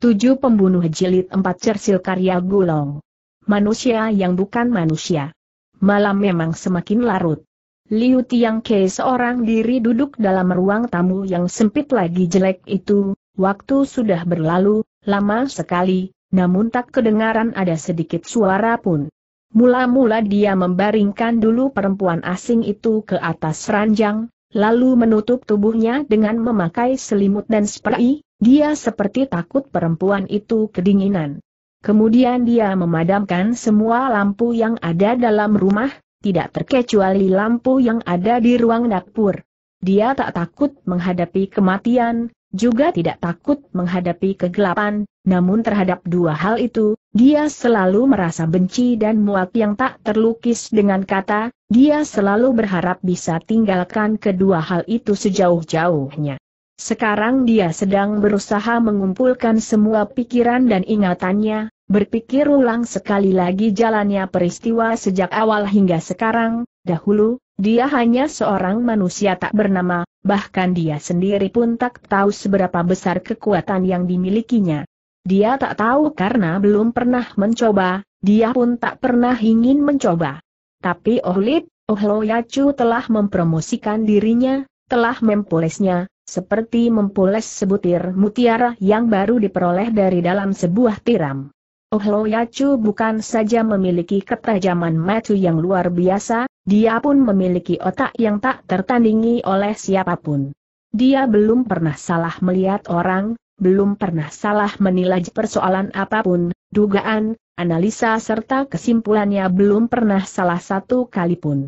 Tujuh pembunuh jilid empat cersil karya Gulong. Manusia yang bukan manusia. Malam memang semakin larut. Liu Tiang Ke seorang diri duduk dalam ruang tamu yang sempit lagi jelek itu, waktu sudah berlalu, lama sekali, namun tak kedengaran ada sedikit suara pun. Mula-mula dia membaringkan dulu perempuan asing itu ke atas ranjang, lalu menutup tubuhnya dengan memakai selimut dan spray, dia seperti takut perempuan itu kedinginan. Kemudian dia memadamkan semua lampu yang ada dalam rumah, tidak terkecuali lampu yang ada di ruang dapur. Dia tak takut menghadapi kematian, juga tidak takut menghadapi kegelapan, namun terhadap dua hal itu, dia selalu merasa benci dan muak yang tak terlukis dengan kata, dia selalu berharap bisa tinggalkan kedua hal itu sejauh-jauhnya. Sekarang dia sedang berusaha mengumpulkan semua pikiran dan ingatannya, berpikir ulang sekali lagi jalannya peristiwa sejak awal hingga sekarang, dahulu, dia hanya seorang manusia tak bernama, bahkan dia sendiri pun tak tahu seberapa besar kekuatan yang dimilikinya. Dia tak tahu karena belum pernah mencoba, dia pun tak pernah ingin mencoba. Tapi Ohlip, Ohloyacu telah mempromosikan dirinya, telah mempolesnya, seperti mempoles sebutir mutiara yang baru diperoleh dari dalam sebuah tiram. Oh Lo Yacu bukan saja memiliki ketajaman mata yang luar biasa, dia pun memiliki otak yang tak tertandingi oleh siapapun. Dia belum pernah salah melihat orang, belum pernah salah menilai persoalan apapun, dugaan, analisa serta kesimpulannya belum pernah salah satu kali pun.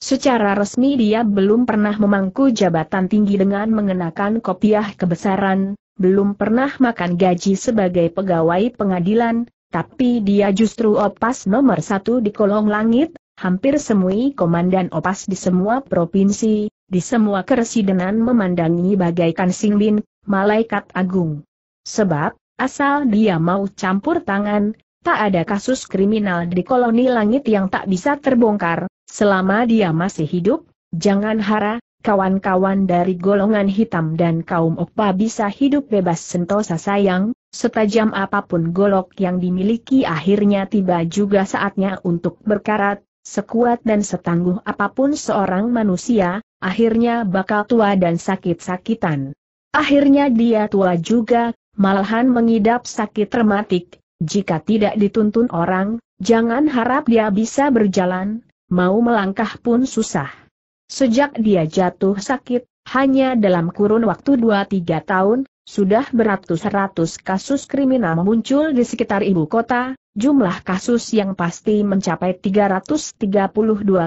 Secara resmi dia belum pernah memangku jabatan tinggi dengan mengenakan kopiah kebesaran, belum pernah makan gaji sebagai pegawai pengadilan, tapi dia justru opas nomor satu di kolong langit, hampir semui komandan opas di semua provinsi, di semua keresidenan memandangi bagaikan singbin, malaikat agung. Sebab, asal dia mau campur tangan, tak ada kasus kriminal di koloni langit yang tak bisa terbongkar, Selama dia masih hidup, jangan harap kawan-kawan dari golongan hitam dan kaum Okpa bisa hidup bebas sentosa sayang, setajam apapun golok yang dimiliki akhirnya tiba juga saatnya untuk berkarat, sekuat dan setangguh apapun seorang manusia, akhirnya bakal tua dan sakit-sakitan. Akhirnya dia tua juga, malahan mengidap sakit rematik, jika tidak dituntun orang, jangan harap dia bisa berjalan, mau melangkah pun susah. Sejak dia jatuh sakit, hanya dalam kurun waktu 2-3 tahun, sudah beratus-ratus kasus kriminal muncul di sekitar ibu kota, jumlah kasus yang pasti mencapai 332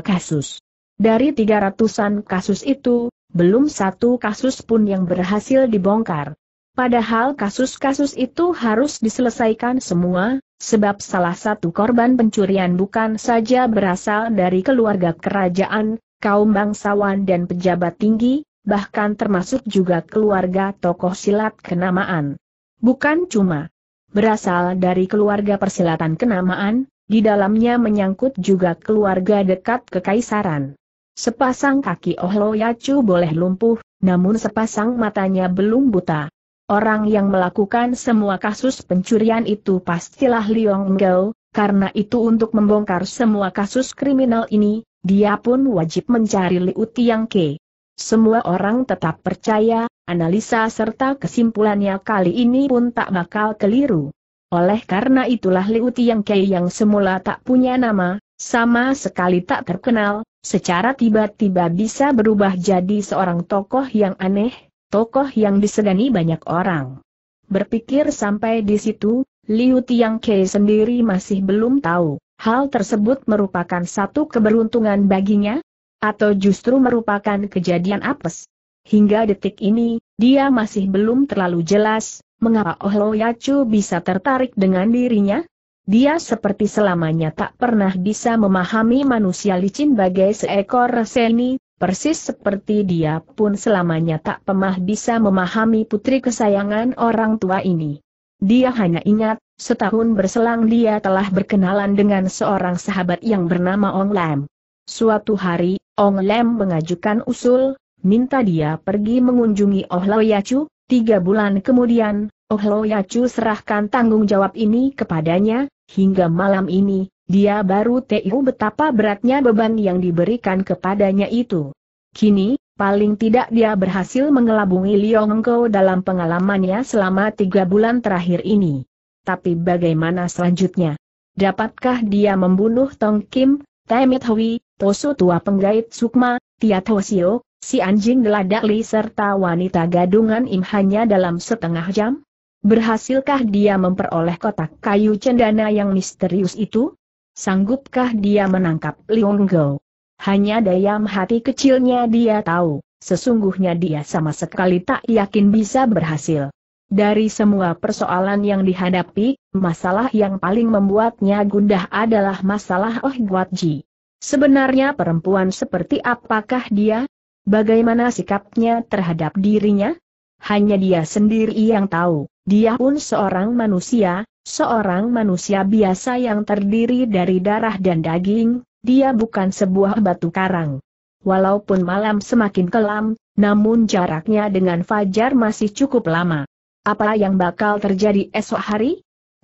kasus. Dari 300-an kasus itu, belum satu kasus pun yang berhasil dibongkar. Padahal kasus-kasus itu harus diselesaikan semua, sebab salah satu korban pencurian bukan saja berasal dari keluarga kerajaan, kaum bangsawan dan pejabat tinggi, bahkan termasuk juga keluarga tokoh silat kenamaan. Bukan cuma berasal dari keluarga persilatan kenamaan, di dalamnya menyangkut juga keluarga dekat kekaisaran. Sepasang kaki Ohlo Yacu boleh lumpuh, namun sepasang matanya belum buta. Orang yang melakukan semua kasus pencurian itu pastilah Liong Gao, karena itu untuk membongkar semua kasus kriminal ini, dia pun wajib mencari Liu Tiang Ke. Semua orang tetap percaya, analisa serta kesimpulannya kali ini pun tak bakal keliru. Oleh karena itulah Liu Tiang Ke yang semula tak punya nama, sama sekali tak terkenal, secara tiba-tiba bisa berubah jadi seorang tokoh yang aneh, tokoh yang disegani banyak orang. Berpikir sampai di situ, Liu Tiang Ke sendiri masih belum tahu, hal tersebut merupakan satu keberuntungan baginya, atau justru merupakan kejadian apes. Hingga detik ini, dia masih belum terlalu jelas, mengapa Oh Lo Yacu bisa tertarik dengan dirinya? Dia seperti selamanya tak pernah bisa memahami manusia licin bagai seekor seni, persis seperti dia pun selamanya tak pemah bisa memahami putri kesayangan orang tua ini. Dia hanya ingat, setahun berselang dia telah berkenalan dengan seorang sahabat yang bernama Ong Lam. Suatu hari, Ong Lam mengajukan usul, minta dia pergi mengunjungi Oh Lo ya Chu. tiga bulan kemudian, Oh Lo ya Chu serahkan tanggung jawab ini kepadanya, hingga malam ini, dia baru tahu betapa beratnya beban yang diberikan kepadanya itu. Kini, paling tidak dia berhasil mengelabungi Liongengko dalam pengalamannya selama tiga bulan terakhir ini. Tapi bagaimana selanjutnya? Dapatkah dia membunuh Tong Kim, Temit Hui, Tosu tua penggait Sukma, Tia Tosio, si anjing geladak Li serta wanita gadungan Im hanya dalam setengah jam? Berhasilkah dia memperoleh kotak kayu cendana yang misterius itu? Sanggupkah dia menangkap Liung Go? Hanya dayam hati kecilnya dia tahu, sesungguhnya dia sama sekali tak yakin bisa berhasil. Dari semua persoalan yang dihadapi, masalah yang paling membuatnya gundah adalah masalah Oh Guat Ji. Sebenarnya perempuan seperti apakah dia? Bagaimana sikapnya terhadap dirinya? Hanya dia sendiri yang tahu, dia pun seorang manusia, Seorang manusia biasa yang terdiri dari darah dan daging, dia bukan sebuah batu karang. Walaupun malam semakin kelam, namun jaraknya dengan Fajar masih cukup lama. Apa yang bakal terjadi esok hari?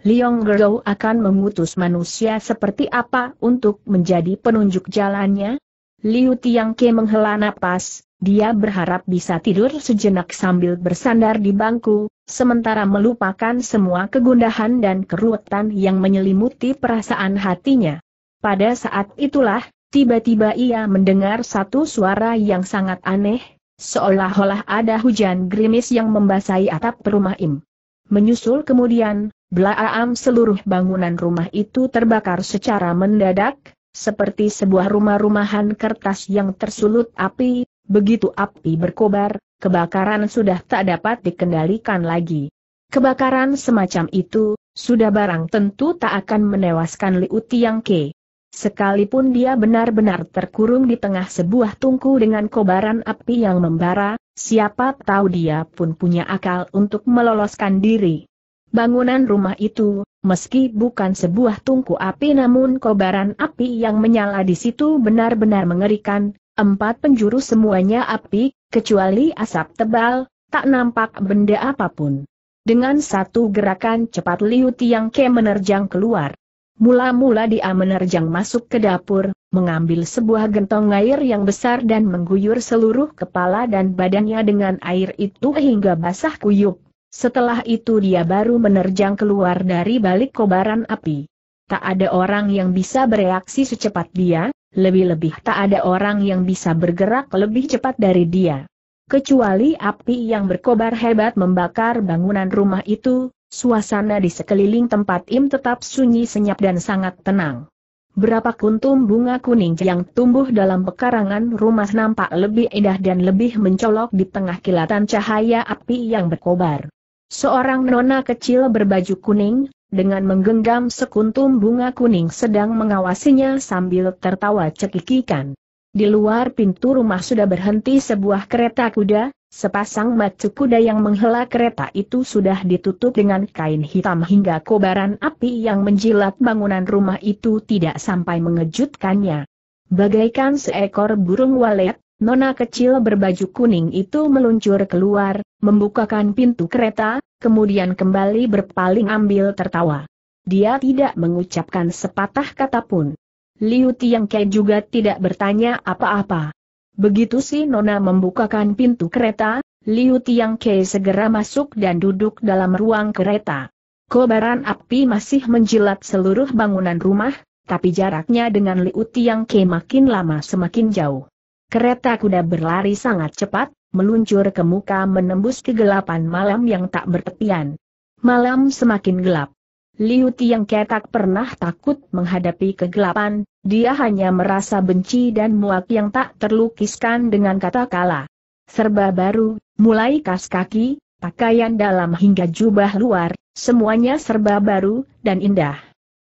Liong Gero akan mengutus manusia seperti apa untuk menjadi penunjuk jalannya? Liu Tiangke menghela napas, dia berharap bisa tidur sejenak sambil bersandar di bangku, sementara melupakan semua kegundahan dan keruwetan yang menyelimuti perasaan hatinya. Pada saat itulah, tiba-tiba ia mendengar satu suara yang sangat aneh, seolah-olah ada hujan gerimis yang membasahi atap rumah Im. Menyusul kemudian, belaam seluruh bangunan rumah itu terbakar secara mendadak, seperti sebuah rumah-rumahan kertas yang tersulut api, Begitu api berkobar, kebakaran sudah tak dapat dikendalikan lagi. Kebakaran semacam itu, sudah barang tentu tak akan menewaskan Liu Tiangke. Sekalipun dia benar-benar terkurung di tengah sebuah tungku dengan kobaran api yang membara, siapa tahu dia pun punya akal untuk meloloskan diri. Bangunan rumah itu, meski bukan sebuah tungku api namun kobaran api yang menyala di situ benar-benar mengerikan, Empat penjuru semuanya api, kecuali asap tebal, tak nampak benda apapun. Dengan satu gerakan cepat Liu Tiang Ke menerjang keluar. Mula-mula dia menerjang masuk ke dapur, mengambil sebuah gentong air yang besar dan mengguyur seluruh kepala dan badannya dengan air itu hingga basah kuyup. Setelah itu dia baru menerjang keluar dari balik kobaran api. Tak ada orang yang bisa bereaksi secepat dia, lebih-lebih tak ada orang yang bisa bergerak lebih cepat dari dia. Kecuali api yang berkobar hebat membakar bangunan rumah itu, suasana di sekeliling tempat Im tetap sunyi senyap dan sangat tenang. Berapa kuntum bunga kuning yang tumbuh dalam pekarangan rumah nampak lebih indah dan lebih mencolok di tengah kilatan cahaya api yang berkobar. Seorang nona kecil berbaju kuning, dengan menggenggam sekuntum bunga kuning sedang mengawasinya sambil tertawa cekikikan. Di luar pintu rumah sudah berhenti sebuah kereta kuda, sepasang macu kuda yang menghela kereta itu sudah ditutup dengan kain hitam hingga kobaran api yang menjilat bangunan rumah itu tidak sampai mengejutkannya. Bagaikan seekor burung walet, nona kecil berbaju kuning itu meluncur keluar, membukakan pintu kereta, kemudian kembali berpaling ambil tertawa. Dia tidak mengucapkan sepatah kata pun. Liu Tiangke juga tidak bertanya apa-apa. Begitu si Nona membukakan pintu kereta, Liu Tiangke segera masuk dan duduk dalam ruang kereta. Kobaran api masih menjilat seluruh bangunan rumah, tapi jaraknya dengan Liu Tiangke makin lama semakin jauh. Kereta kuda berlari sangat cepat, meluncur ke muka menembus kegelapan malam yang tak bertepian. Malam semakin gelap. Liu Tiang Ketak pernah takut menghadapi kegelapan, dia hanya merasa benci dan muak yang tak terlukiskan dengan kata kala. Serba baru, mulai kas kaki, pakaian dalam hingga jubah luar, semuanya serba baru dan indah.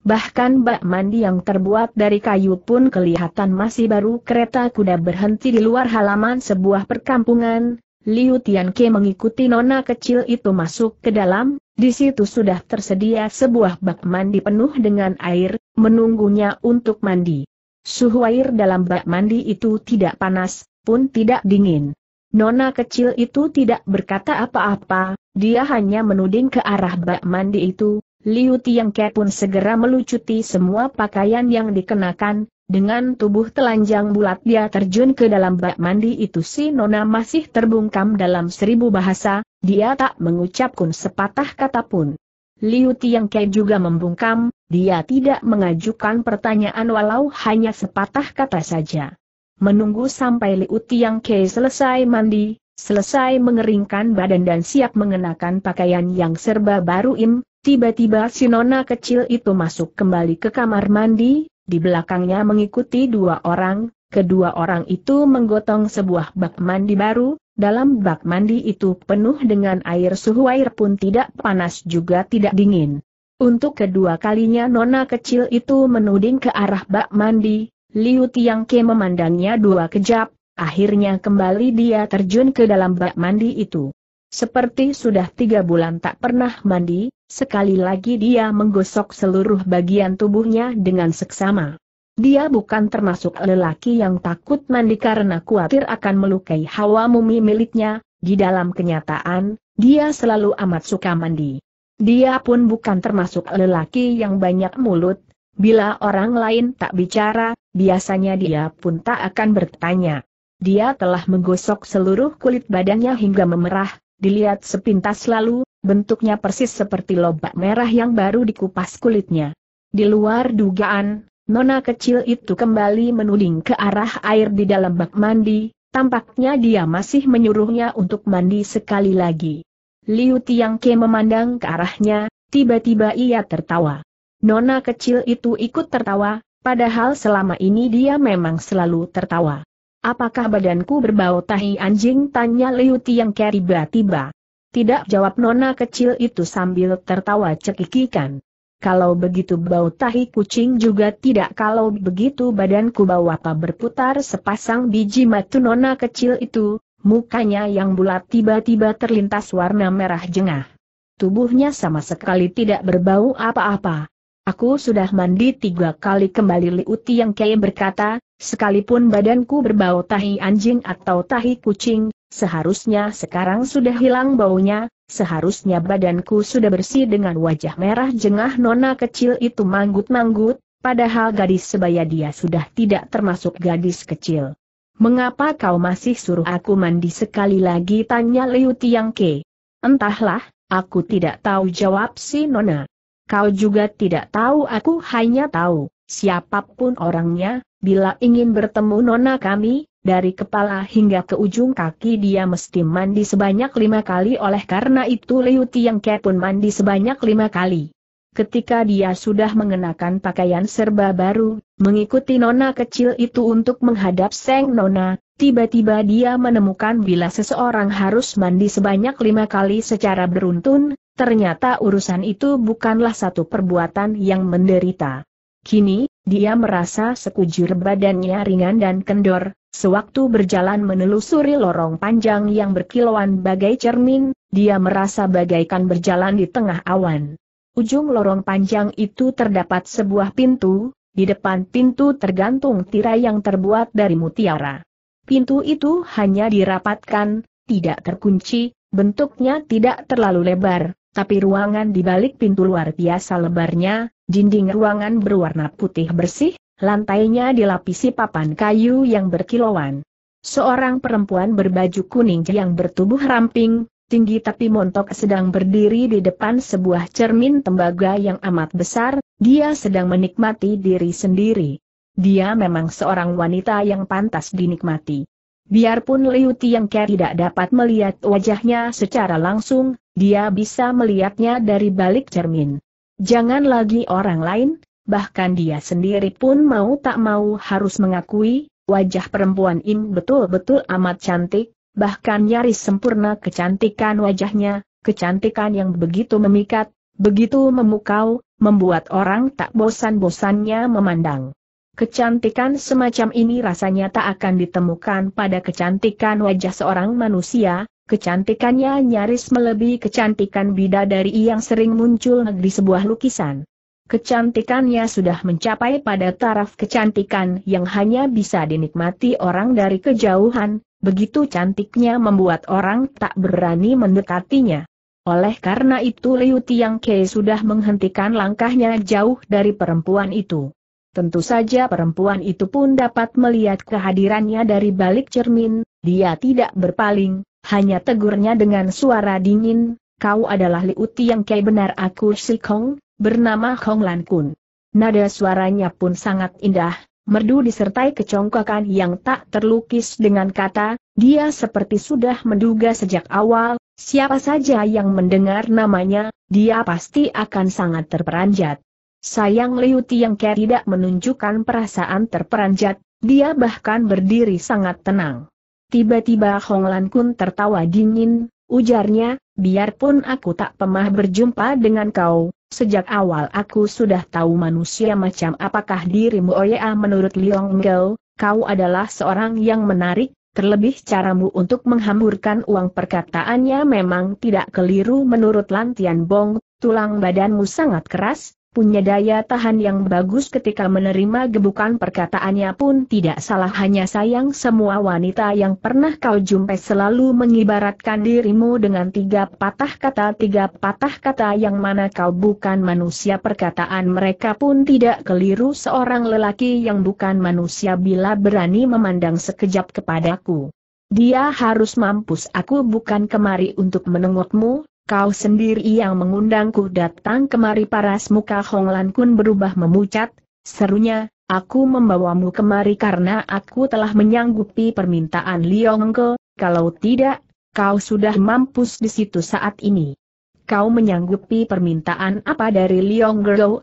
Bahkan bak mandi yang terbuat dari kayu pun kelihatan masih baru kereta kuda berhenti di luar halaman sebuah perkampungan. Liu Tianke mengikuti nona kecil itu masuk ke dalam, di situ sudah tersedia sebuah bak mandi penuh dengan air, menunggunya untuk mandi. Suhu air dalam bak mandi itu tidak panas, pun tidak dingin. Nona kecil itu tidak berkata apa-apa, dia hanya menuding ke arah bak mandi itu, Liu Tiangke pun segera melucuti semua pakaian yang dikenakan, dengan tubuh telanjang bulat dia terjun ke dalam bak mandi itu si Nona masih terbungkam dalam seribu bahasa, dia tak mengucapkan sepatah kata pun. Liu Tiangke juga membungkam, dia tidak mengajukan pertanyaan walau hanya sepatah kata saja. Menunggu sampai Liu Tiangke selesai mandi, selesai mengeringkan badan dan siap mengenakan pakaian yang serba baru im, Tiba-tiba si nona kecil itu masuk kembali ke kamar mandi, di belakangnya mengikuti dua orang, kedua orang itu menggotong sebuah bak mandi baru, dalam bak mandi itu penuh dengan air suhu air pun tidak panas juga tidak dingin. Untuk kedua kalinya nona kecil itu menuding ke arah bak mandi, Liu Ke memandangnya dua kejap, akhirnya kembali dia terjun ke dalam bak mandi itu. Seperti sudah tiga bulan tak pernah mandi, Sekali lagi dia menggosok seluruh bagian tubuhnya dengan seksama. Dia bukan termasuk lelaki yang takut mandi karena khawatir akan melukai hawa mumi miliknya, di dalam kenyataan, dia selalu amat suka mandi. Dia pun bukan termasuk lelaki yang banyak mulut, bila orang lain tak bicara, biasanya dia pun tak akan bertanya. Dia telah menggosok seluruh kulit badannya hingga memerah, dilihat sepintas lalu, bentuknya persis seperti lobak merah yang baru dikupas kulitnya. Di luar dugaan, nona kecil itu kembali menuding ke arah air di dalam bak mandi, tampaknya dia masih menyuruhnya untuk mandi sekali lagi. Liu Ke memandang ke arahnya, tiba-tiba ia tertawa. Nona kecil itu ikut tertawa, padahal selama ini dia memang selalu tertawa. Apakah badanku berbau tahi anjing? Tanya Liu Ke tiba-tiba. Tidak jawab nona kecil itu sambil tertawa cekikikan. Kalau begitu bau tahi kucing juga tidak kalau begitu badanku bau apa berputar sepasang biji matu nona kecil itu, mukanya yang bulat tiba-tiba terlintas warna merah jengah. Tubuhnya sama sekali tidak berbau apa-apa. Aku sudah mandi tiga kali kembali Liuti yang kaya berkata, sekalipun badanku berbau tahi anjing atau tahi kucing, Seharusnya sekarang sudah hilang baunya, seharusnya badanku sudah bersih dengan wajah merah jengah nona kecil itu manggut-manggut, padahal gadis sebaya dia sudah tidak termasuk gadis kecil. Mengapa kau masih suruh aku mandi sekali lagi tanya Liu Tiangke? Entahlah, aku tidak tahu jawab si nona. Kau juga tidak tahu aku hanya tahu, siapapun orangnya, bila ingin bertemu nona kami, dari kepala hingga ke ujung kaki dia mesti mandi sebanyak lima kali oleh karena itu Liu Tiangke pun mandi sebanyak lima kali. Ketika dia sudah mengenakan pakaian serba baru, mengikuti nona kecil itu untuk menghadap Seng Nona, tiba-tiba dia menemukan bila seseorang harus mandi sebanyak lima kali secara beruntun, ternyata urusan itu bukanlah satu perbuatan yang menderita. Kini, dia merasa sekujur badannya ringan dan kendor, Sewaktu berjalan menelusuri lorong panjang yang berkilauan bagai cermin, dia merasa bagaikan berjalan di tengah awan. Ujung lorong panjang itu terdapat sebuah pintu, di depan pintu tergantung tirai yang terbuat dari mutiara. Pintu itu hanya dirapatkan, tidak terkunci, bentuknya tidak terlalu lebar, tapi ruangan di balik pintu luar biasa lebarnya, dinding ruangan berwarna putih bersih, lantainya dilapisi papan kayu yang berkilauan. Seorang perempuan berbaju kuning yang bertubuh ramping, tinggi tapi montok sedang berdiri di depan sebuah cermin tembaga yang amat besar, dia sedang menikmati diri sendiri. Dia memang seorang wanita yang pantas dinikmati. Biarpun Liu Ke tidak dapat melihat wajahnya secara langsung, dia bisa melihatnya dari balik cermin. Jangan lagi orang lain, bahkan dia sendiri pun mau tak mau harus mengakui, wajah perempuan Im betul-betul amat cantik, bahkan nyaris sempurna kecantikan wajahnya, kecantikan yang begitu memikat, begitu memukau, membuat orang tak bosan-bosannya memandang. Kecantikan semacam ini rasanya tak akan ditemukan pada kecantikan wajah seorang manusia, kecantikannya nyaris melebihi kecantikan bidadari yang sering muncul di sebuah lukisan. Kecantikannya sudah mencapai pada taraf kecantikan yang hanya bisa dinikmati orang dari kejauhan, begitu cantiknya membuat orang tak berani mendekatinya. Oleh karena itu Liu Tiang Ke sudah menghentikan langkahnya jauh dari perempuan itu. Tentu saja perempuan itu pun dapat melihat kehadirannya dari balik cermin, dia tidak berpaling, hanya tegurnya dengan suara dingin, kau adalah Liu Tiang Ke benar aku si Kong, bernama Hong Lan Kun. Nada suaranya pun sangat indah, merdu disertai kecongkakan yang tak terlukis dengan kata, dia seperti sudah menduga sejak awal, siapa saja yang mendengar namanya, dia pasti akan sangat terperanjat. Sayang Liu Tiang Ke tidak menunjukkan perasaan terperanjat, dia bahkan berdiri sangat tenang. Tiba-tiba Hong Lan Kun tertawa dingin, ujarnya, biarpun aku tak pemah berjumpa dengan kau, Sejak awal aku sudah tahu manusia macam apakah dirimu Oya oh menurut Liong Ngel, kau adalah seorang yang menarik, terlebih caramu untuk menghamburkan uang perkataannya memang tidak keliru menurut Lantian Bong, tulang badanmu sangat keras, punya daya tahan yang bagus ketika menerima gebukan perkataannya pun tidak salah hanya sayang semua wanita yang pernah kau jumpai selalu mengibaratkan dirimu dengan tiga patah kata tiga patah kata yang mana kau bukan manusia perkataan mereka pun tidak keliru seorang lelaki yang bukan manusia bila berani memandang sekejap kepadaku. Dia harus mampus aku bukan kemari untuk menengokmu, Kau sendiri yang mengundangku datang kemari paras muka Hong Lan Kun berubah memucat, serunya, aku membawamu kemari karena aku telah menyanggupi permintaan Liongko, kalau tidak, kau sudah mampus di situ saat ini. Kau menyanggupi permintaan apa dari Ge?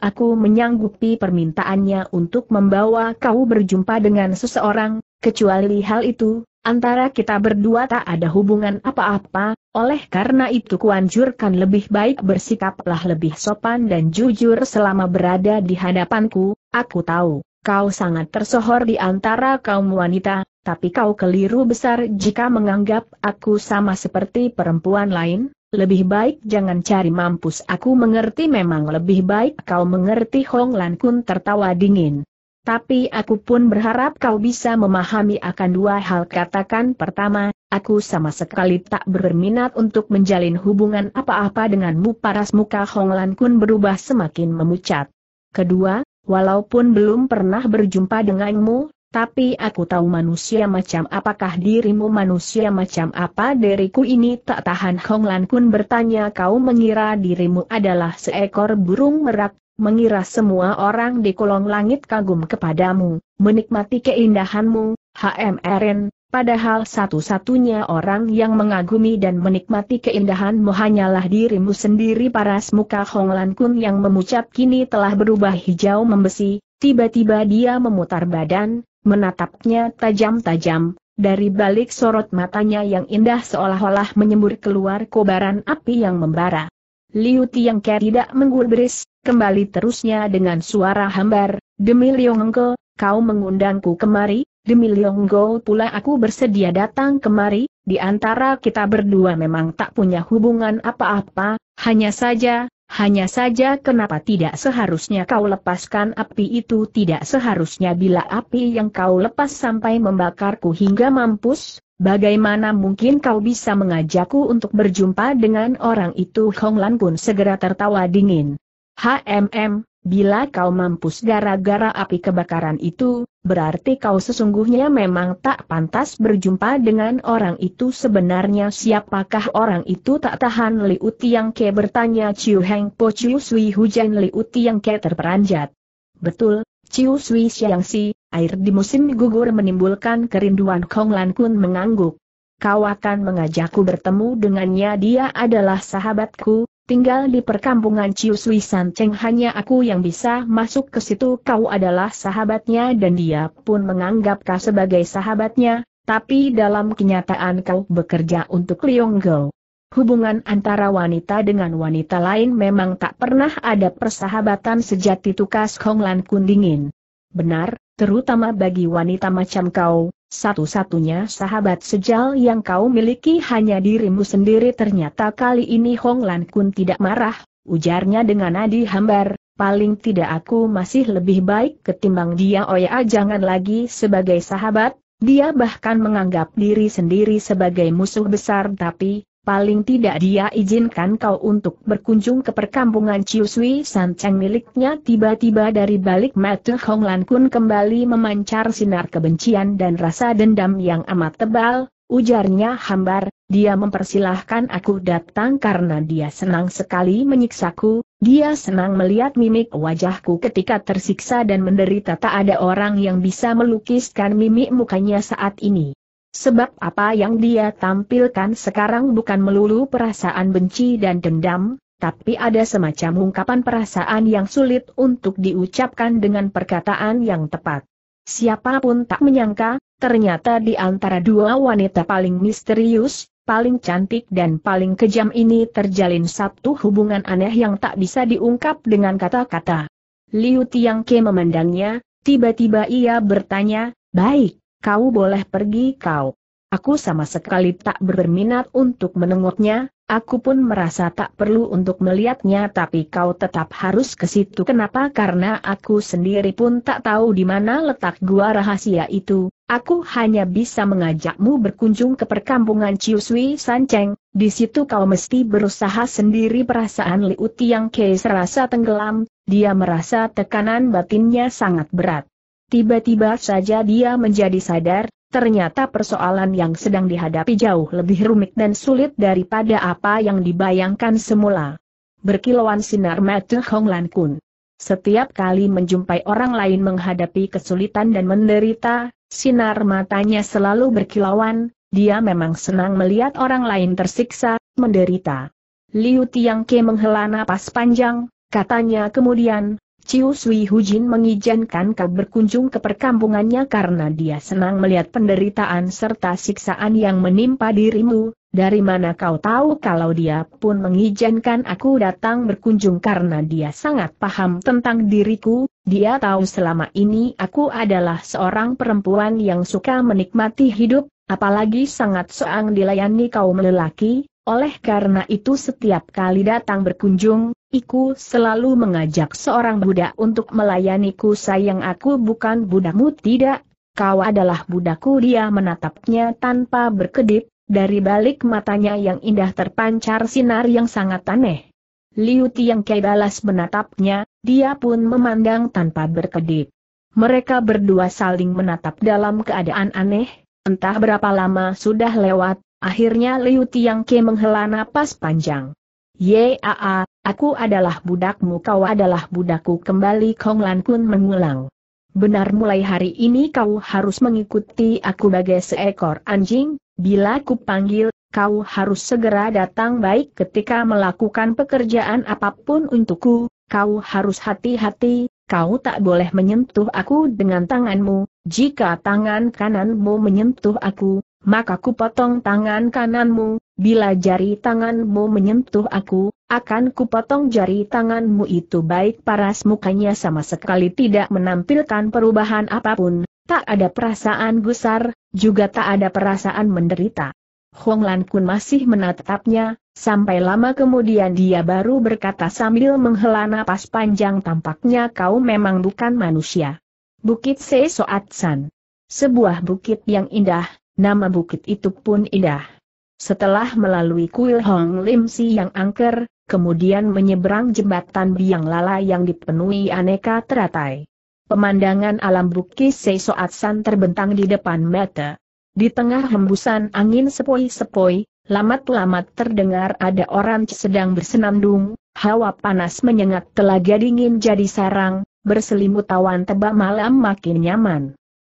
Aku menyanggupi permintaannya untuk membawa kau berjumpa dengan seseorang, Kecuali hal itu, antara kita berdua tak ada hubungan apa-apa, oleh karena itu kuanjurkan lebih baik bersikaplah lebih sopan dan jujur selama berada di hadapanku, aku tahu. Kau sangat tersohor di antara kaum wanita, tapi kau keliru besar jika menganggap aku sama seperti perempuan lain, lebih baik jangan cari mampus aku mengerti memang lebih baik kau mengerti Hong Lan Kun tertawa dingin. Tapi aku pun berharap kau bisa memahami akan dua hal katakan pertama, aku sama sekali tak berminat untuk menjalin hubungan apa-apa denganmu paras muka Honglan Kun berubah semakin memucat. Kedua, walaupun belum pernah berjumpa denganmu, tapi aku tahu manusia macam apakah dirimu manusia macam apa diriku ini tak tahan Honglan Kun bertanya kau mengira dirimu adalah seekor burung merak mengira semua orang di kolong langit kagum kepadamu, menikmati keindahanmu, HMRN, padahal satu-satunya orang yang mengagumi dan menikmati keindahanmu hanyalah dirimu sendiri paras muka Honglan Kun yang memucat kini telah berubah hijau membesi, tiba-tiba dia memutar badan, menatapnya tajam-tajam, dari balik sorot matanya yang indah seolah-olah menyembur keluar kobaran api yang membara. Liu Tiangke tidak menggubris, kembali terusnya dengan suara hambar, Demi Lionggo, kau mengundangku kemari, Demi Lionggo pula aku bersedia datang kemari, di antara kita berdua memang tak punya hubungan apa-apa, hanya saja, hanya saja kenapa tidak seharusnya kau lepaskan api itu tidak seharusnya bila api yang kau lepas sampai membakarku hingga mampus, bagaimana mungkin kau bisa mengajakku untuk berjumpa dengan orang itu Hong Lan pun segera tertawa dingin. HMM, bila kau mampus gara-gara api kebakaran itu, berarti kau sesungguhnya memang tak pantas berjumpa dengan orang itu sebenarnya siapakah orang itu tak tahan Liu Tiang Ke bertanya Chiu Heng Po Chiu Sui hujan Liu Tiang Ke terperanjat. Betul, Chiu Sui Siang Si, air di musim gugur menimbulkan kerinduan Kong Lan Kun mengangguk. Kau akan mengajakku bertemu dengannya dia adalah sahabatku, Tinggal di perkampungan San Cheng hanya aku yang bisa masuk ke situ kau adalah sahabatnya dan dia pun menganggap kau sebagai sahabatnya, tapi dalam kenyataan kau bekerja untuk Liong Go. Hubungan antara wanita dengan wanita lain memang tak pernah ada persahabatan sejati tukas Honglan Kundingin. Benar, terutama bagi wanita macam kau, satu-satunya sahabat sejal yang kau miliki hanya dirimu sendiri ternyata kali ini Hong Lan Kun tidak marah, ujarnya dengan nadi hambar, paling tidak aku masih lebih baik ketimbang dia oh jangan lagi sebagai sahabat, dia bahkan menganggap diri sendiri sebagai musuh besar tapi, paling tidak dia izinkan kau untuk berkunjung ke perkampungan San Sancang miliknya tiba-tiba dari balik mata Hong Lan Kun kembali memancar sinar kebencian dan rasa dendam yang amat tebal, ujarnya hambar, dia mempersilahkan aku datang karena dia senang sekali menyiksaku, dia senang melihat mimik wajahku ketika tersiksa dan menderita tak ada orang yang bisa melukiskan mimik mukanya saat ini. Sebab apa yang dia tampilkan sekarang bukan melulu perasaan benci dan dendam, tapi ada semacam ungkapan perasaan yang sulit untuk diucapkan dengan perkataan yang tepat. Siapapun tak menyangka, ternyata di antara dua wanita paling misterius, paling cantik dan paling kejam ini terjalin satu hubungan aneh yang tak bisa diungkap dengan kata-kata. Liu Tiangke memandangnya, tiba-tiba ia bertanya, Baik, kau boleh pergi kau. Aku sama sekali tak berminat untuk menengoknya, aku pun merasa tak perlu untuk melihatnya tapi kau tetap harus ke situ. Kenapa? Karena aku sendiri pun tak tahu di mana letak gua rahasia itu, Aku hanya bisa mengajakmu berkunjung ke perkampungan San Sanceng, di situ kau mesti berusaha sendiri perasaan Liuti Tiang Kei serasa tenggelam, dia merasa tekanan batinnya sangat berat. Tiba-tiba saja dia menjadi sadar, ternyata persoalan yang sedang dihadapi jauh lebih rumit dan sulit daripada apa yang dibayangkan semula. Berkilauan sinar mata Hong Lan Kun. Setiap kali menjumpai orang lain menghadapi kesulitan dan menderita, sinar matanya selalu berkilauan, dia memang senang melihat orang lain tersiksa, menderita. Liu Tiang Ke menghela napas panjang, katanya kemudian, Chiu Sui Hujin mengizinkan kau berkunjung ke perkampungannya karena dia senang melihat penderitaan serta siksaan yang menimpa dirimu, dari mana kau tahu kalau dia pun mengizinkan aku datang berkunjung karena dia sangat paham tentang diriku, dia tahu selama ini aku adalah seorang perempuan yang suka menikmati hidup, apalagi sangat seang dilayani kaum lelaki, oleh karena itu setiap kali datang berkunjung, Iku selalu mengajak seorang budak untuk melayaniku sayang aku bukan budakmu tidak, kau adalah budakku dia menatapnya tanpa berkedip, dari balik matanya yang indah terpancar sinar yang sangat aneh. Liu Tiang Kei balas menatapnya, dia pun memandang tanpa berkedip. Mereka berdua saling menatap dalam keadaan aneh, entah berapa lama sudah lewat, Akhirnya Liu Tiang Ke menghela napas panjang. Yaa, aku adalah budakmu kau adalah budakku kembali Kong Lan Kun mengulang. Benar mulai hari ini kau harus mengikuti aku bagai seekor anjing, bila ku panggil, kau harus segera datang baik ketika melakukan pekerjaan apapun untukku, kau harus hati-hati, kau tak boleh menyentuh aku dengan tanganmu, jika tangan kananmu menyentuh aku, maka kupotong tangan kananmu, bila jari tanganmu menyentuh aku, akan kupotong jari tanganmu itu baik paras mukanya sama sekali tidak menampilkan perubahan apapun, tak ada perasaan gusar, juga tak ada perasaan menderita. Hong Lan Kun masih menatapnya, sampai lama kemudian dia baru berkata sambil menghela napas panjang tampaknya kau memang bukan manusia. Bukit Se Soat San. Sebuah bukit yang indah, Nama bukit itu pun indah. Setelah melalui kuil Hong Lim Si yang angker, kemudian menyeberang jembatan biang lala yang dipenuhi aneka teratai. Pemandangan alam bukit Seisoat San terbentang di depan mata. Di tengah hembusan angin sepoi-sepoi, lamat-lamat terdengar ada orang sedang bersenandung, hawa panas menyengat telaga dingin jadi sarang, berselimut awan tebal malam makin nyaman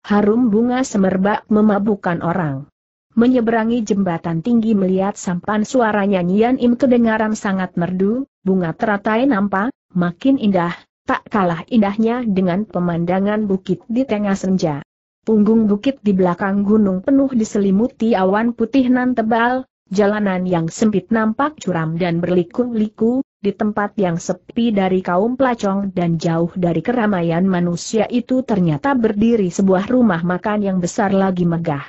harum bunga semerbak memabukkan orang. Menyeberangi jembatan tinggi melihat sampan suara nyanyian Im kedengaran sangat merdu, bunga teratai nampak, makin indah, tak kalah indahnya dengan pemandangan bukit di tengah senja. Punggung bukit di belakang gunung penuh diselimuti awan putih nan tebal, jalanan yang sempit nampak curam dan berliku-liku, di tempat yang sepi dari kaum pelacong dan jauh dari keramaian manusia itu ternyata berdiri sebuah rumah makan yang besar lagi megah.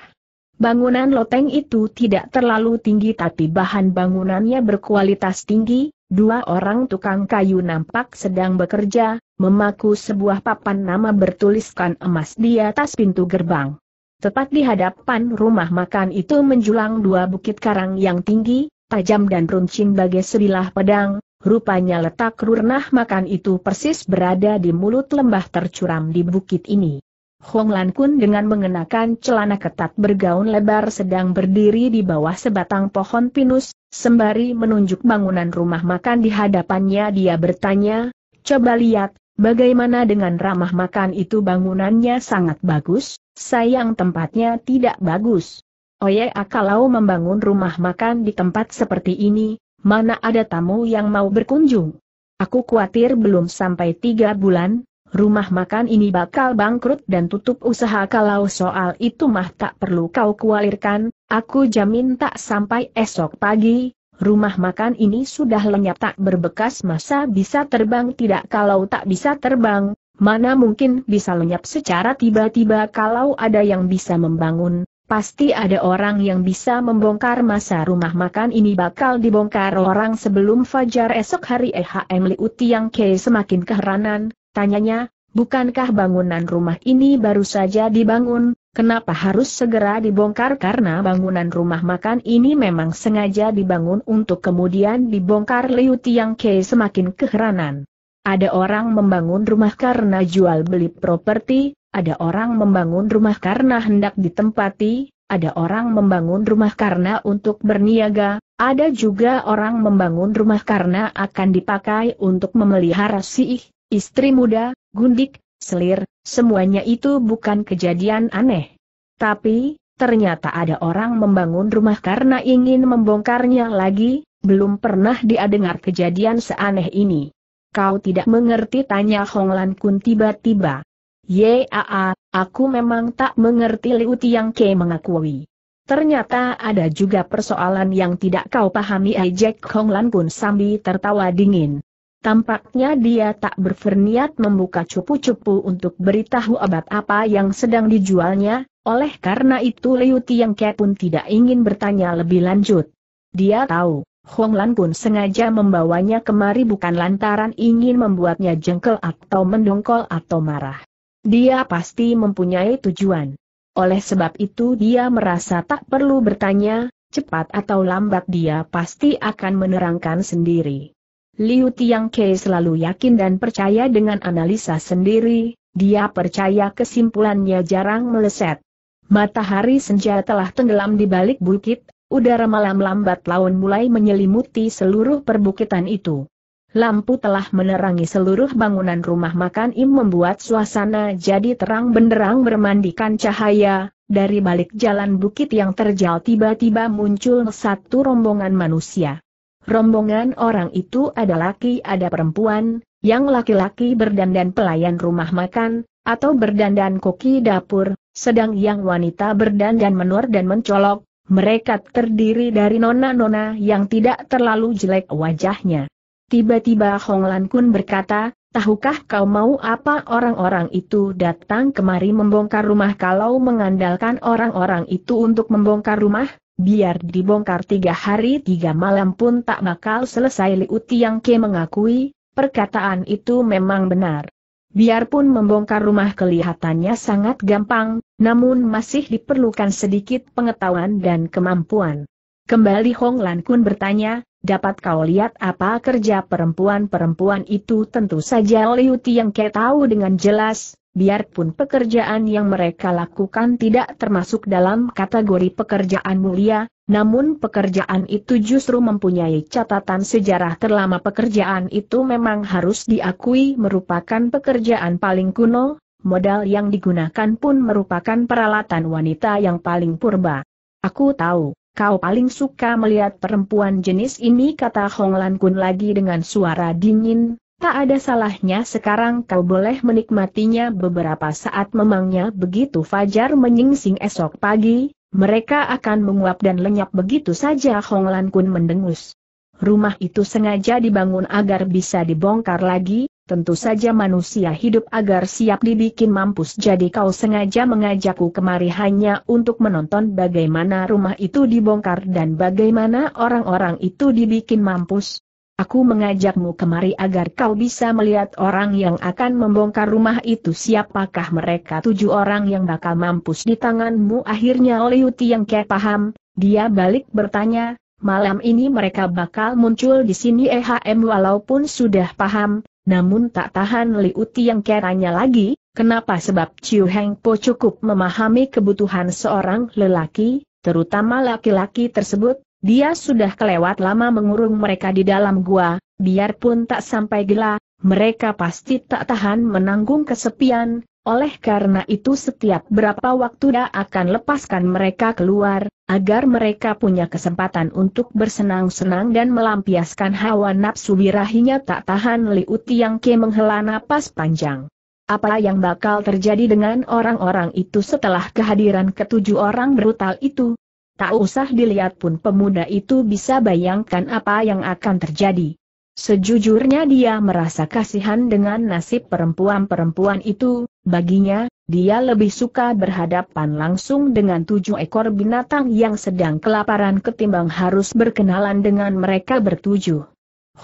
Bangunan loteng itu tidak terlalu tinggi tapi bahan bangunannya berkualitas tinggi, dua orang tukang kayu nampak sedang bekerja, memaku sebuah papan nama bertuliskan emas di atas pintu gerbang. Tepat di hadapan rumah makan itu menjulang dua bukit karang yang tinggi, tajam dan runcing bagai sebilah pedang, Rupanya letak rurnah makan itu persis berada di mulut lembah tercuram di bukit ini. Hong Lan Kun dengan mengenakan celana ketat bergaun lebar sedang berdiri di bawah sebatang pohon pinus, sembari menunjuk bangunan rumah makan di hadapannya dia bertanya, coba lihat, bagaimana dengan ramah makan itu bangunannya sangat bagus, sayang tempatnya tidak bagus. Oye oh ya, kalau membangun rumah makan di tempat seperti ini, mana ada tamu yang mau berkunjung. Aku khawatir belum sampai tiga bulan, rumah makan ini bakal bangkrut dan tutup usaha kalau soal itu mah tak perlu kau kualirkan, aku jamin tak sampai esok pagi, rumah makan ini sudah lenyap tak berbekas masa bisa terbang tidak kalau tak bisa terbang, mana mungkin bisa lenyap secara tiba-tiba kalau ada yang bisa membangun, Pasti ada orang yang bisa membongkar masa rumah makan ini bakal dibongkar orang sebelum fajar esok hari EHM Liu Tiang Ke semakin keheranan, tanyanya, bukankah bangunan rumah ini baru saja dibangun, kenapa harus segera dibongkar karena bangunan rumah makan ini memang sengaja dibangun untuk kemudian dibongkar Liu Tiang Ke semakin keheranan. Ada orang membangun rumah karena jual beli properti, ada orang membangun rumah karena hendak ditempati, ada orang membangun rumah karena untuk berniaga, ada juga orang membangun rumah karena akan dipakai untuk memelihara siih, istri muda, gundik, selir, semuanya itu bukan kejadian aneh. Tapi, ternyata ada orang membangun rumah karena ingin membongkarnya lagi, belum pernah dia dengar kejadian seaneh ini. Kau tidak mengerti tanya Hong Lan Kun tiba-tiba. Yaa, aku memang tak mengerti Liu Tiang Ke mengakui. Ternyata ada juga persoalan yang tidak kau pahami Ejek Lan Kun sambil tertawa dingin. Tampaknya dia tak berferniat membuka cupu-cupu untuk beritahu abad apa yang sedang dijualnya, oleh karena itu Liu Tiang Ke pun tidak ingin bertanya lebih lanjut. Dia tahu, Hong Lan pun sengaja membawanya kemari bukan lantaran ingin membuatnya jengkel atau mendongkol atau marah. Dia pasti mempunyai tujuan. Oleh sebab itu dia merasa tak perlu bertanya, cepat atau lambat dia pasti akan menerangkan sendiri. Liu Tiang Kei selalu yakin dan percaya dengan analisa sendiri, dia percaya kesimpulannya jarang meleset. Matahari senja telah tenggelam di balik bukit udara malam lambat laun mulai menyelimuti seluruh perbukitan itu. Lampu telah menerangi seluruh bangunan rumah makan Im membuat suasana jadi terang benderang bermandikan cahaya, dari balik jalan bukit yang terjal tiba-tiba muncul satu rombongan manusia. Rombongan orang itu ada laki ada perempuan, yang laki-laki berdandan pelayan rumah makan, atau berdandan koki dapur, sedang yang wanita berdandan menor dan mencolok, mereka terdiri dari nona-nona yang tidak terlalu jelek wajahnya. Tiba-tiba Hong Lan Kun berkata, tahukah kau mau apa orang-orang itu datang kemari membongkar rumah kalau mengandalkan orang-orang itu untuk membongkar rumah? Biar dibongkar tiga hari tiga malam pun tak bakal selesai Liu Tiang Ke mengakui, perkataan itu memang benar. Biarpun membongkar rumah kelihatannya sangat gampang, namun masih diperlukan sedikit pengetahuan dan kemampuan. Kembali Hong Lan Kun bertanya, dapat kau lihat apa kerja perempuan-perempuan itu tentu saja Liu yang Ke tahu dengan jelas, biarpun pekerjaan yang mereka lakukan tidak termasuk dalam kategori pekerjaan mulia, namun pekerjaan itu justru mempunyai catatan sejarah terlama pekerjaan itu memang harus diakui merupakan pekerjaan paling kuno, modal yang digunakan pun merupakan peralatan wanita yang paling purba. Aku tahu, kau paling suka melihat perempuan jenis ini kata Hong Lan Kun lagi dengan suara dingin, tak ada salahnya sekarang kau boleh menikmatinya beberapa saat memangnya begitu Fajar menyingsing esok pagi, mereka akan menguap dan lenyap begitu saja Hong Lan Kun mendengus. Rumah itu sengaja dibangun agar bisa dibongkar lagi, tentu saja manusia hidup agar siap dibikin mampus jadi kau sengaja mengajakku kemari hanya untuk menonton bagaimana rumah itu dibongkar dan bagaimana orang-orang itu dibikin mampus. Aku mengajakmu kemari agar kau bisa melihat orang yang akan membongkar rumah itu siapakah mereka tujuh orang yang bakal mampus di tanganmu akhirnya Liu yang Ke paham, dia balik bertanya, malam ini mereka bakal muncul di sini EHM walaupun sudah paham, namun tak tahan Liu yang Ke tanya lagi, kenapa sebab Chiu Heng Po cukup memahami kebutuhan seorang lelaki, terutama laki-laki tersebut, dia sudah kelewat lama mengurung mereka di dalam gua, biarpun tak sampai gila, mereka pasti tak tahan menanggung kesepian, oleh karena itu setiap berapa waktu dia akan lepaskan mereka keluar, agar mereka punya kesempatan untuk bersenang-senang dan melampiaskan hawa nafsu birahinya tak tahan liuti yang Ke menghela napas panjang. Apa yang bakal terjadi dengan orang-orang itu setelah kehadiran ketujuh orang brutal itu? Tak usah dilihat pun pemuda itu bisa bayangkan apa yang akan terjadi. Sejujurnya dia merasa kasihan dengan nasib perempuan-perempuan itu, baginya, dia lebih suka berhadapan langsung dengan tujuh ekor binatang yang sedang kelaparan ketimbang harus berkenalan dengan mereka bertujuh.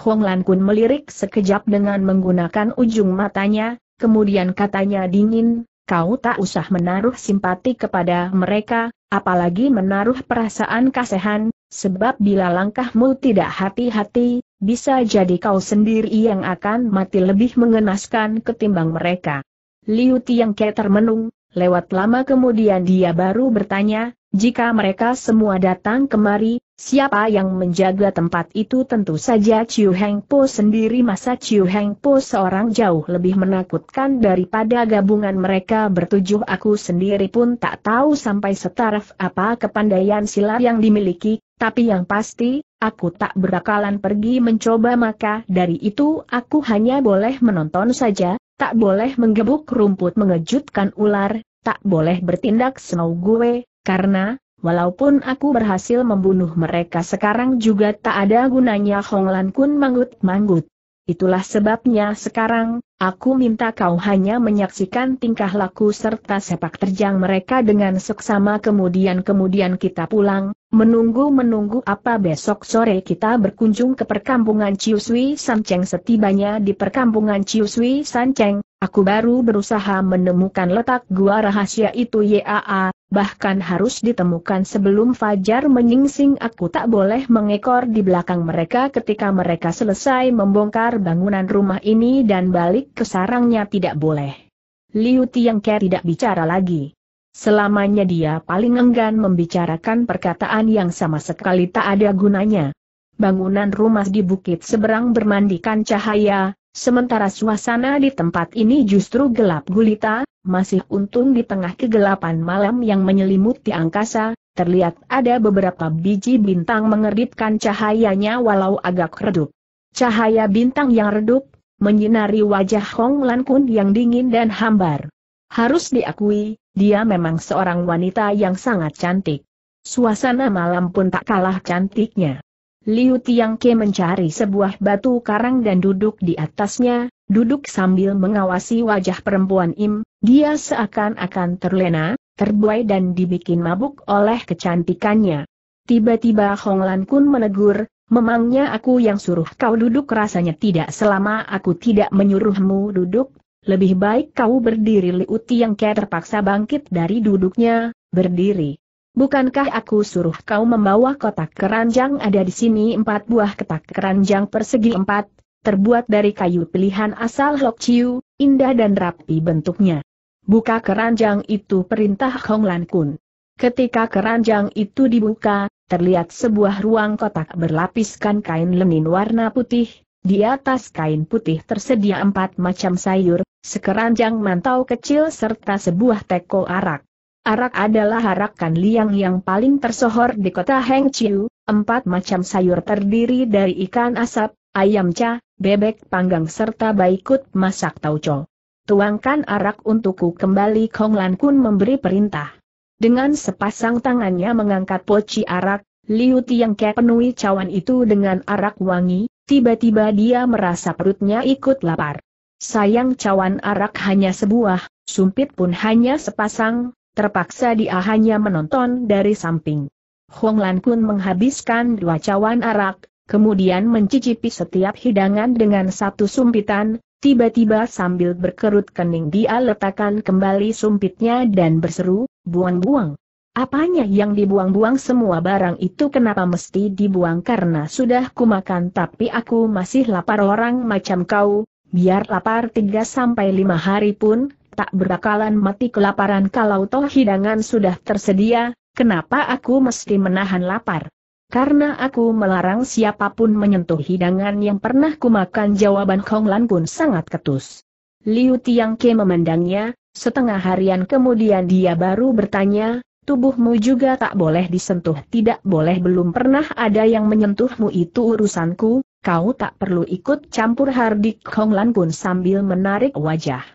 Huang Lan Kun melirik sekejap dengan menggunakan ujung matanya, kemudian katanya dingin, kau tak usah menaruh simpati kepada mereka, apalagi menaruh perasaan kasihan, sebab bila langkahmu tidak hati-hati, bisa jadi kau sendiri yang akan mati lebih mengenaskan ketimbang mereka. Liu Tiangke termenung, lewat lama kemudian dia baru bertanya, jika mereka semua datang kemari, Siapa yang menjaga tempat itu tentu saja Chiu Heng Po sendiri masa Chiu Heng Po seorang jauh lebih menakutkan daripada gabungan mereka bertujuh aku sendiri pun tak tahu sampai setaraf apa kepandaian silat yang dimiliki, tapi yang pasti, aku tak berakalan pergi mencoba maka dari itu aku hanya boleh menonton saja, tak boleh menggebuk rumput mengejutkan ular, tak boleh bertindak semau gue, karena, Walaupun aku berhasil membunuh mereka sekarang juga tak ada gunanya Hong Lan Kun manggut-manggut. Itulah sebabnya sekarang, aku minta kau hanya menyaksikan tingkah laku serta sepak terjang mereka dengan seksama kemudian-kemudian kita pulang, menunggu-menunggu apa besok sore kita berkunjung ke perkampungan Chiusui Sancheng setibanya di perkampungan San Sancheng, Aku baru berusaha menemukan letak gua rahasia itu YAA, bahkan harus ditemukan sebelum Fajar menyingsing aku tak boleh mengekor di belakang mereka ketika mereka selesai membongkar bangunan rumah ini dan balik ke sarangnya tidak boleh. Liu Tiangke tidak bicara lagi. Selamanya dia paling enggan membicarakan perkataan yang sama sekali tak ada gunanya. Bangunan rumah di bukit seberang bermandikan cahaya, Sementara suasana di tempat ini justru gelap gulita, masih untung di tengah kegelapan malam yang menyelimuti angkasa, terlihat ada beberapa biji bintang mengeritkan cahayanya walau agak redup. Cahaya bintang yang redup, menyinari wajah Hong Lan Kun yang dingin dan hambar. Harus diakui, dia memang seorang wanita yang sangat cantik. Suasana malam pun tak kalah cantiknya. Liu Tiangke mencari sebuah batu karang dan duduk di atasnya, duduk sambil mengawasi wajah perempuan Im, dia seakan-akan terlena, terbuai dan dibikin mabuk oleh kecantikannya. Tiba-tiba Hong Lan Kun menegur, memangnya aku yang suruh kau duduk rasanya tidak selama aku tidak menyuruhmu duduk, lebih baik kau berdiri Liu Tiangke terpaksa bangkit dari duduknya, berdiri. Bukankah aku suruh kau membawa kotak keranjang ada di sini empat buah kotak keranjang persegi empat, terbuat dari kayu pilihan asal Lok Chiu, indah dan rapi bentuknya. Buka keranjang itu perintah Hong Lan Kun. Ketika keranjang itu dibuka, terlihat sebuah ruang kotak berlapiskan kain lenin warna putih. Di atas kain putih tersedia empat macam sayur, sekeranjang mantau kecil serta sebuah teko arak. Arak adalah harakan liang yang paling tersohor di kota Hengqiu, empat macam sayur terdiri dari ikan asap, ayam ca, bebek panggang serta baikut masak tauco. Tuangkan arak untukku kembali Kong Lan Kun memberi perintah. Dengan sepasang tangannya mengangkat poci arak, Liu yang penuhi cawan itu dengan arak wangi, tiba-tiba dia merasa perutnya ikut lapar. Sayang cawan arak hanya sebuah, sumpit pun hanya sepasang, Terpaksa dia hanya menonton dari samping. Huang Lan Kun menghabiskan dua cawan arak, kemudian mencicipi setiap hidangan dengan satu sumpitan, tiba-tiba sambil berkerut kening dia letakkan kembali sumpitnya dan berseru, buang-buang. Apanya yang dibuang-buang semua barang itu kenapa mesti dibuang karena sudah kumakan tapi aku masih lapar orang macam kau, biar lapar tiga sampai lima hari pun, tak berakalan mati kelaparan kalau toh hidangan sudah tersedia, kenapa aku mesti menahan lapar? Karena aku melarang siapapun menyentuh hidangan yang pernah kumakan jawaban Kong Lan pun sangat ketus. Liu Tiangke memandangnya, setengah harian kemudian dia baru bertanya, tubuhmu juga tak boleh disentuh tidak boleh belum pernah ada yang menyentuhmu itu urusanku, kau tak perlu ikut campur hardik Kong Lan pun sambil menarik wajah.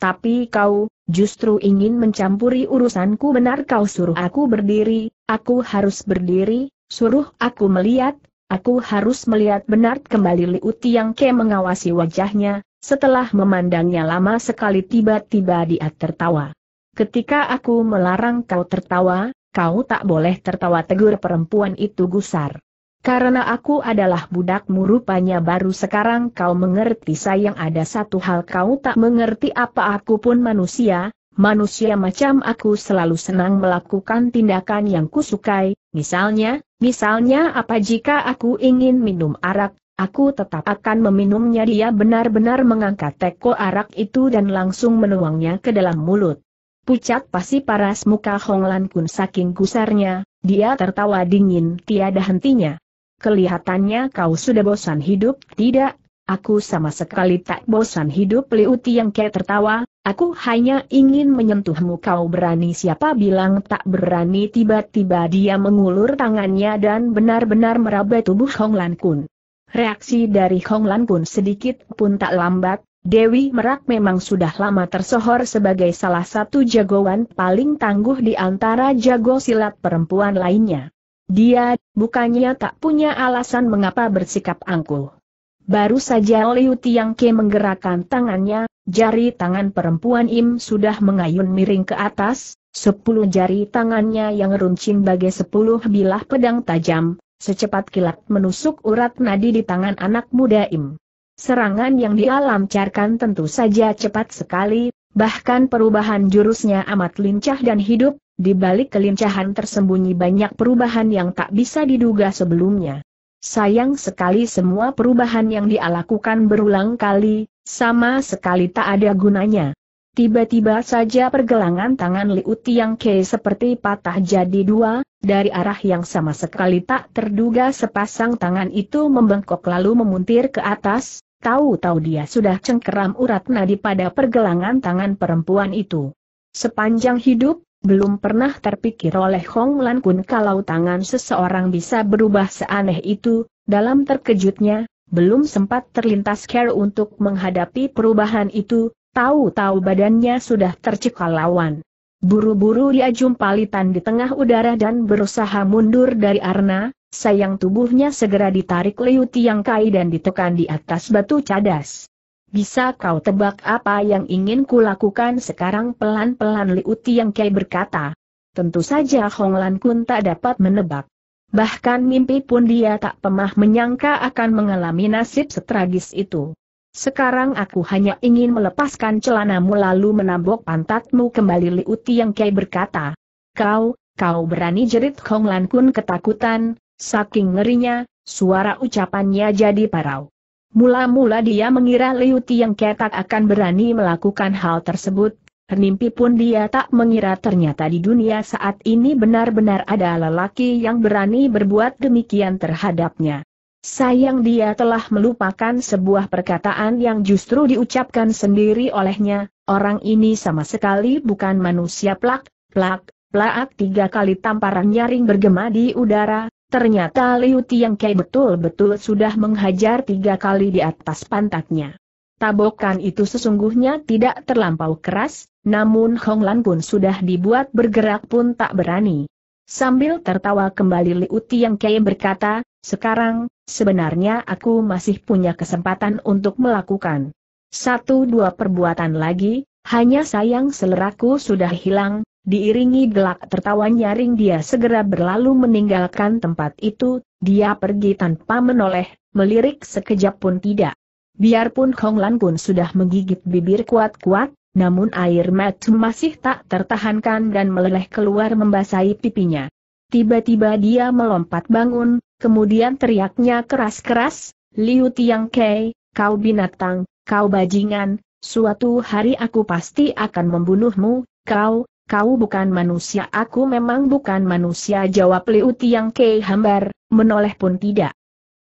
Tapi kau, justru ingin mencampuri urusanku benar kau suruh aku berdiri, aku harus berdiri, suruh aku melihat, aku harus melihat benar kembali Liuti yang Ke mengawasi wajahnya, setelah memandangnya lama sekali tiba-tiba dia tertawa. Ketika aku melarang kau tertawa, kau tak boleh tertawa tegur perempuan itu gusar. Karena aku adalah budakmu rupanya baru sekarang kau mengerti sayang ada satu hal kau tak mengerti apa aku pun manusia, manusia macam aku selalu senang melakukan tindakan yang kusukai, misalnya, misalnya apa jika aku ingin minum arak, aku tetap akan meminumnya dia benar-benar mengangkat teko arak itu dan langsung menuangnya ke dalam mulut. Pucat pasi paras muka Honglan Kun saking gusarnya, dia tertawa dingin tiada hentinya. Kelihatannya kau sudah bosan hidup, tidak? Aku sama sekali tak bosan hidup Liu yang Ke tertawa, aku hanya ingin menyentuhmu kau berani siapa bilang tak berani tiba-tiba dia mengulur tangannya dan benar-benar meraba tubuh Hong Lan Kun. Reaksi dari Hong Lan Kun sedikit pun tak lambat, Dewi Merak memang sudah lama tersohor sebagai salah satu jagoan paling tangguh di antara jago silat perempuan lainnya. Dia, bukannya tak punya alasan mengapa bersikap angkuh. Baru saja Liu Tiangke menggerakkan tangannya, jari tangan perempuan Im sudah mengayun miring ke atas, sepuluh jari tangannya yang runcing bagai sepuluh bilah pedang tajam, secepat kilat menusuk urat nadi di tangan anak muda Im. Serangan yang dialamcarkan tentu saja cepat sekali, bahkan perubahan jurusnya amat lincah dan hidup, di balik kelincahan tersembunyi banyak perubahan yang tak bisa diduga sebelumnya. Sayang sekali semua perubahan yang dia lakukan berulang kali, sama sekali tak ada gunanya. Tiba-tiba saja pergelangan tangan Liu Tiang Ke seperti patah jadi dua, dari arah yang sama sekali tak terduga sepasang tangan itu membengkok lalu memuntir ke atas, tahu-tahu dia sudah cengkeram urat nadi pada pergelangan tangan perempuan itu. Sepanjang hidup, belum pernah terpikir oleh Hong Lan Kun kalau tangan seseorang bisa berubah seaneh itu, dalam terkejutnya, belum sempat terlintas care untuk menghadapi perubahan itu, tahu-tahu badannya sudah tercekal lawan. Buru-buru dia jumpalitan di tengah udara dan berusaha mundur dari arna, sayang tubuhnya segera ditarik Liu yang Kai dan ditekan di atas batu cadas. Bisa kau tebak apa yang ingin kulakukan sekarang pelan-pelan Liu Yang Kei berkata. Tentu saja Hong Lan Kun tak dapat menebak. Bahkan mimpi pun dia tak pernah menyangka akan mengalami nasib setragis itu. Sekarang aku hanya ingin melepaskan celanamu lalu menabok pantatmu kembali Liu Yang Kei berkata. Kau, kau berani jerit Hong Lan Kun ketakutan, saking ngerinya, suara ucapannya jadi parau. Mula-mula dia mengira Liu Tiang Ketak akan berani melakukan hal tersebut, Mimpi pun dia tak mengira ternyata di dunia saat ini benar-benar ada lelaki yang berani berbuat demikian terhadapnya. Sayang dia telah melupakan sebuah perkataan yang justru diucapkan sendiri olehnya, orang ini sama sekali bukan manusia plak, plak, plak tiga kali tamparan nyaring bergema di udara, Ternyata Liu Kei betul-betul sudah menghajar tiga kali di atas pantatnya. Tabokan itu sesungguhnya tidak terlampau keras, namun Honglan pun sudah dibuat bergerak pun tak berani. Sambil tertawa kembali Liu Kei berkata, sekarang, sebenarnya aku masih punya kesempatan untuk melakukan satu dua perbuatan lagi, hanya sayang seleraku sudah hilang, Diiringi gelak tertawa nyaring dia segera berlalu meninggalkan tempat itu, dia pergi tanpa menoleh, melirik sekejap pun tidak. Biarpun Hong Lan pun sudah menggigit bibir kuat-kuat, namun air mata masih tak tertahankan dan meleleh keluar membasahi pipinya. Tiba-tiba dia melompat bangun, kemudian teriaknya keras-keras, Liu Tiang Kei, kau binatang, kau bajingan, suatu hari aku pasti akan membunuhmu, kau, kau bukan manusia aku memang bukan manusia jawab Liu Tiang Kei hambar, menoleh pun tidak.